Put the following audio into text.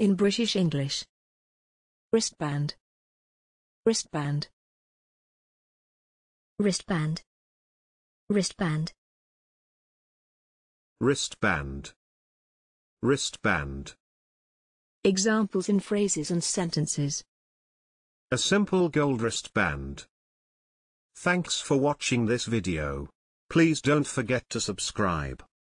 in British English. Wristband. Wristband. Wristband. Wristband. Wristband. Wristband. Examples in phrases and sentences. A simple gold wristband. Thanks for watching this video. Please don't forget to subscribe.